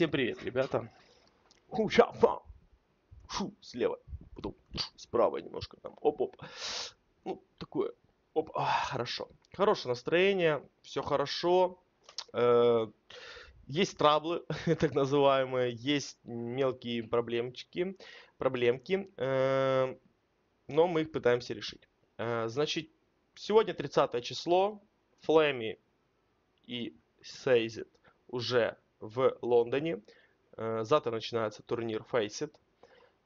Всем привет, ребята. Шу, слева, потом шу, справа немножко там, оп-оп. Ну, такое, оп, а, хорошо. Хорошее настроение, все хорошо. Э есть траблы, так называемые, есть мелкие проблемчики, проблемки, э но мы их пытаемся решить. Э, значит, сегодня 30 число, Флэми и Сейзит уже в Лондоне. Э, завтра начинается турнир Faceit.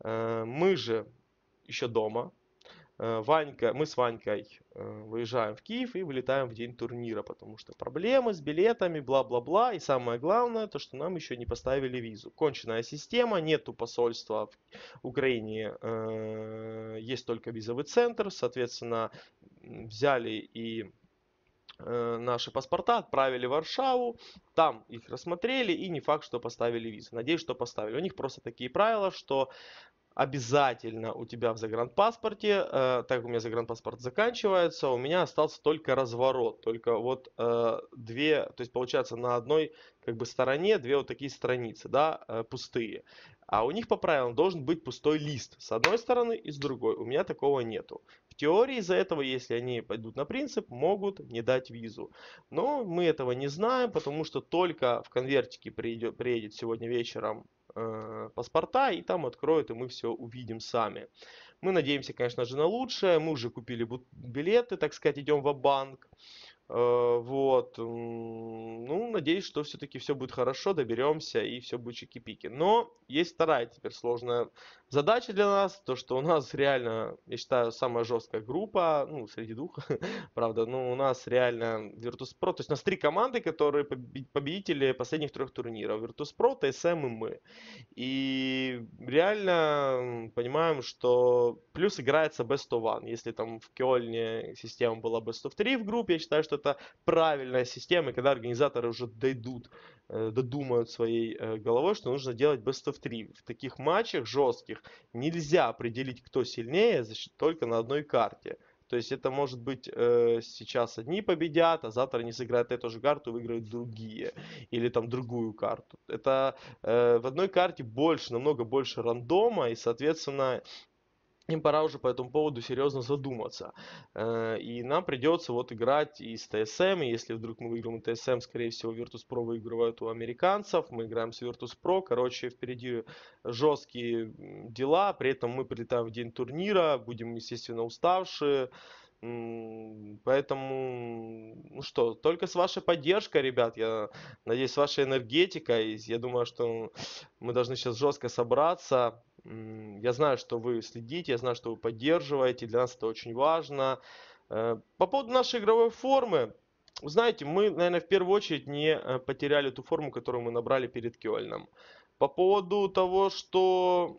Э, мы же еще дома. Э, Ванька, мы с Ванькой выезжаем в Киев и вылетаем в день турнира, потому что проблемы с билетами, бла-бла-бла. И самое главное, то, что нам еще не поставили визу. Конченная система, нету посольства в Украине, есть только визовый центр. Соответственно, взяли и Э, наши паспорта, отправили в Варшаву, там их рассмотрели и не факт, что поставили визу. Надеюсь, что поставили. У них просто такие правила, что обязательно у тебя в загранпаспорте, э, так у меня загранпаспорт заканчивается, у меня остался только разворот, только вот э, две, то есть получается на одной как бы стороне две вот такие страницы, да, э, пустые. А у них по правилам должен быть пустой лист с одной стороны и с другой. У меня такого нету теории из-за этого, если они пойдут на принцип, могут не дать визу. Но мы этого не знаем, потому что только в конвертике приедет, приедет сегодня вечером э, паспорта, и там откроют, и мы все увидим сами. Мы надеемся, конечно же, на лучшее. Мы уже купили билеты, так сказать, идем в банк Э, вот. Ну, надеюсь, что все-таки все будет хорошо, доберемся и все будет чики-пики. Но есть вторая теперь сложная задача для нас, то, что у нас реально, я считаю, самая жесткая группа, ну, среди двух, правда, но у нас реально Virtus.pro, то есть у нас три команды, которые победители последних трех турниров, Virtus.pro, TSM и мы. И реально понимаем, что плюс играется Best of One, если там в Кёльне система была Best of 3 в группе, я считаю, что что это правильная система, и когда организаторы уже дойдут, э, додумают своей э, головой, что нужно делать best of 3. В таких матчах жестких нельзя определить, кто сильнее, только на одной карте. То есть это может быть э, сейчас одни победят, а завтра они сыграют эту же карту выиграют другие. Или там другую карту. Это э, в одной карте больше, намного больше рандома, и, соответственно, им пора уже по этому поводу серьезно задуматься. Э, и нам придется вот играть и с ТСМ, и если вдруг мы выиграем ТСМ, скорее всего, Virtus.pro выигрывают у американцев, мы играем с Virtus.pro, короче, впереди жесткие дела, при этом мы прилетаем в день турнира, будем, естественно, уставшие, Поэтому, ну что, только с вашей поддержкой, ребят, я надеюсь, с вашей энергетикой. Я думаю, что мы должны сейчас жестко собраться, я знаю, что вы следите, я знаю, что вы поддерживаете, для нас это очень важно. Э, по поводу нашей игровой формы, знаете, мы, наверное, в первую очередь не э, потеряли ту форму, которую мы набрали перед Кёльном. По поводу того, что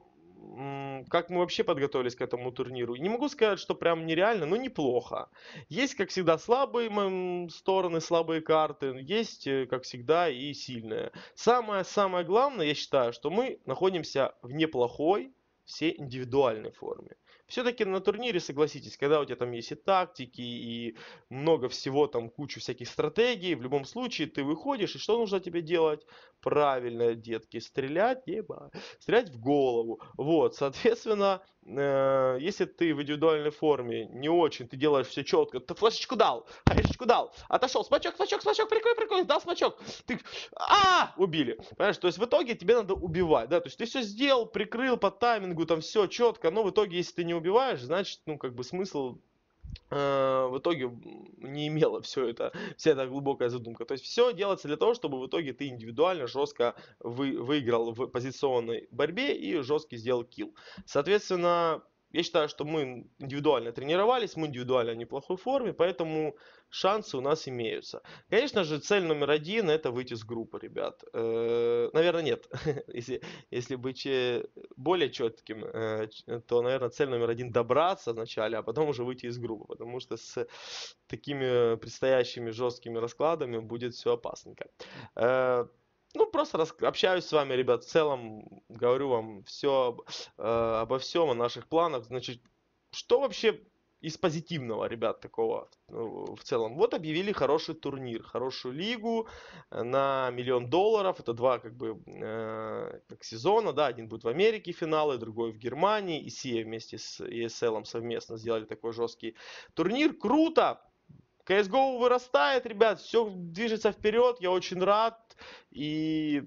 как мы вообще подготовились к этому турниру? Не могу сказать, что прям нереально, но неплохо. Есть, как всегда, слабые стороны, слабые карты, есть, э, как всегда, и сильные. Самое-самое главное, я считаю, что мы находимся в неплохой, все индивидуальной форме. Все-таки на турнире, согласитесь, когда у тебя там есть и тактики, и много всего, там кучу всяких стратегий, в любом случае ты выходишь, и что нужно тебе делать? Правильно, детки, стрелять, еба, стрелять в голову. Вот, соответственно, э, если ты в индивидуальной форме не очень, ты делаешь все четко, ты флешечку дал, хаешечку дал, отошел, смачок, смачок, смачок, прикрой, прикрой, дал смачок, ты, а, убили. Понимаешь, то есть в итоге тебе надо убивать, да, то есть ты все сделал, прикрыл по таймингу, там все четко, но в итоге, если ты не убиваешь, значит, ну, как бы смысл э, в итоге не имела все это, вся эта глубокая задумка. То есть все делается для того, чтобы в итоге ты индивидуально жестко вы, выиграл в позиционной борьбе и жесткий сделал килл. Соответственно, я считаю, что мы индивидуально тренировались, мы индивидуально в неплохой форме, поэтому шансы у нас имеются. Конечно же, цель номер один – это выйти с группы, ребят. Э, наверное, нет. Если, если быть э, более четким, э, то, наверное, цель номер один – добраться вначале, а потом уже выйти из группы, потому что с такими предстоящими жесткими раскладами будет все опасненько ну, просто рас... общаюсь с вами, ребят, в целом говорю вам все э, обо всем, о наших планах. Значит, что вообще из позитивного, ребят, такого ну, в целом. Вот объявили хороший турнир, хорошую лигу э, на миллион долларов. Это два как бы э, как сезона, да, один будет в Америке финалы, другой в Германии. И Сия вместе с ESL совместно сделали такой жесткий турнир. Круто! CSGO вырастает, ребят, все движется вперед, я очень рад. И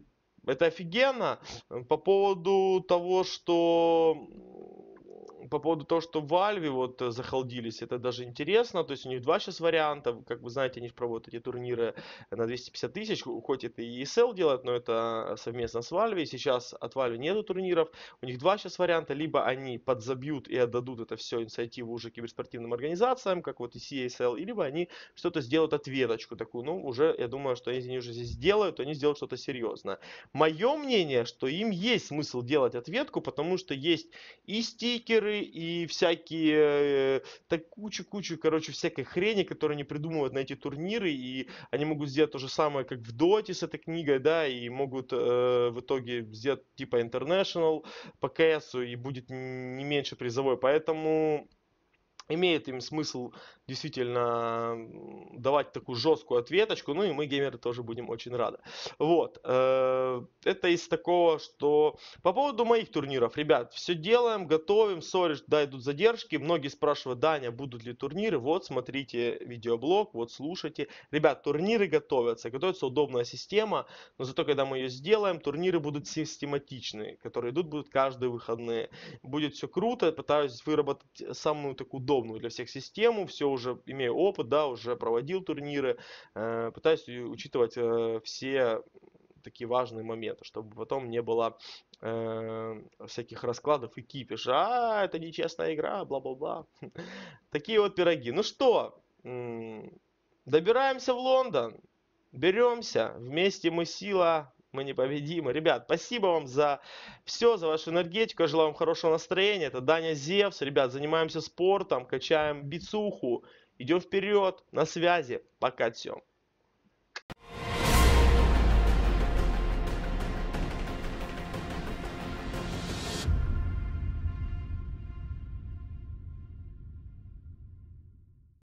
это офигенно. По поводу того, что по поводу того, что Valve вот э, захалдились, это даже интересно. То есть у них два сейчас варианта. Как вы знаете, они проводят эти турниры на 250 тысяч. Хоть это и ESL делают, но это совместно с Valve. И сейчас от Valve нету турниров. У них два сейчас варианта. Либо они подзабьют и отдадут это все инициативу уже киберспортивным организациям, как вот и CSL, и либо они что-то сделают ответочку такую. Ну, уже, я думаю, что если они уже здесь сделают, они сделают что-то серьезное. Мое мнение, что им есть смысл делать ответку, потому что есть и стикеры, и всякие, э, так кучу-кучу, короче, всякой хрени, которые они придумывают на эти турниры, и они могут сделать то же самое, как в Доте с этой книгой, да, и могут э, в итоге сделать типа International по КСу, и будет не меньше призовой, поэтому имеет им смысл действительно давать такую жесткую ответочку, ну и мы, геймеры, тоже будем очень рады. Вот, э, это из такого, что... По поводу моих турниров, ребят, все делаем, готовим, сори, да, идут задержки, многие спрашивают, Даня, будут ли турниры, вот, смотрите видеоблог, вот, слушайте. Ребят, турниры готовятся, готовится удобная система, но зато, когда мы ее сделаем, турниры будут систематичные, которые идут будут каждые выходные. Будет все круто, пытаюсь выработать самую такую удобную удобную для всех систему, все уже имею опыт, да, уже проводил турниры, э, пытаюсь учитывать э, все такие важные моменты, чтобы потом не было э, всяких раскладов и кипиш. А, это нечестная игра, бла-бла-бла. Такие вот пироги. Ну что, добираемся в Лондон, беремся, вместе мы сила, мы непобедимы. Ребят, спасибо вам за все, за вашу энергетику. Я желаю вам хорошего настроения. Это Даня Зевс. Ребят, занимаемся спортом, качаем бицуху. Идем вперед. На связи. Пока, всем.